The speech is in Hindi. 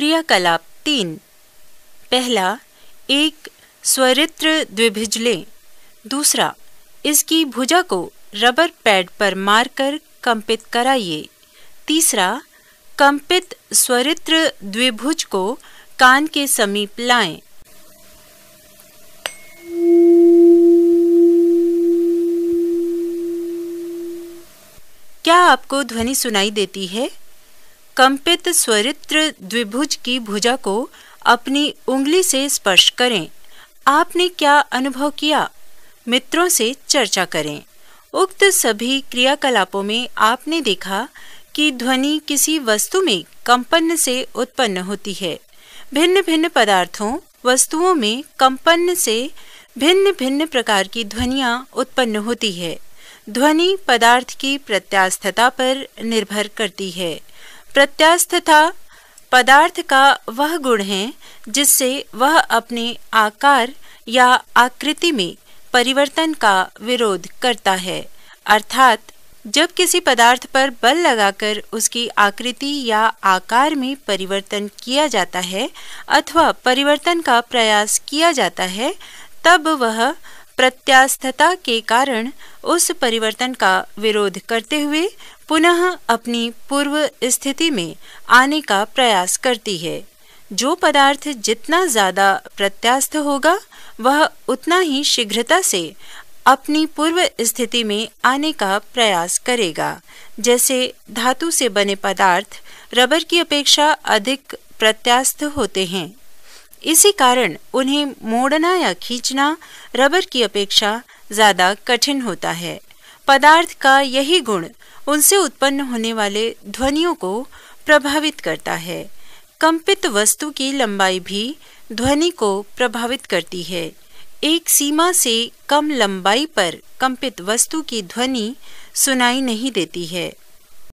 क्रियाकलाप तीन पहला एक स्वरित्र द्विभिज लें दूसरा इसकी भुजा को रबर पैड पर मारकर कंपित कराइए तीसरा कंपित स्वरित्र द्विभुज को कान के समीप लाएं। क्या आपको ध्वनि सुनाई देती है कंपित स्वरित्र द्विभुज की भुजा को अपनी उंगली से स्पर्श करें आपने क्या अनुभव किया मित्रों से चर्चा करें उक्त सभी क्रियाकलापों में आपने देखा कि ध्वनि किसी वस्तु में कंपन से उत्पन्न होती है भिन्न भिन्न पदार्थों वस्तुओं में कंपन से भिन्न भिन्न प्रकार की ध्वनिया उत्पन्न होती है ध्वनि पदार्थ की प्रत्यास्थता पर निर्भर करती है था पदार्थ का वह गुण है जिससे वह अपने आकार या आकृति में परिवर्तन का विरोध करता है अर्थात जब किसी पदार्थ पर बल लगाकर उसकी आकृति या आकार में परिवर्तन किया जाता है अथवा परिवर्तन का प्रयास किया जाता है तब वह प्रत्यास्थता के कारण उस परिवर्तन का विरोध करते हुए पुनः अपनी पूर्व स्थिति में आने का प्रयास करती है जो पदार्थ जितना ज़्यादा प्रत्यास्थ होगा वह उतना ही शीघ्रता से अपनी पूर्व स्थिति में आने का प्रयास करेगा जैसे धातु से बने पदार्थ रबर की अपेक्षा अधिक प्रत्यास्थ होते हैं इसी कारण उन्हें मोड़ना या खींचना रबर की अपेक्षा ज्यादा कठिन होता है पदार्थ का यही गुण उनसे उत्पन्न होने वाले ध्वनियों को प्रभावित करता है कंपित वस्तु की लंबाई भी ध्वनि को प्रभावित करती है एक सीमा से कम लंबाई पर कंपित वस्तु की ध्वनि सुनाई नहीं देती है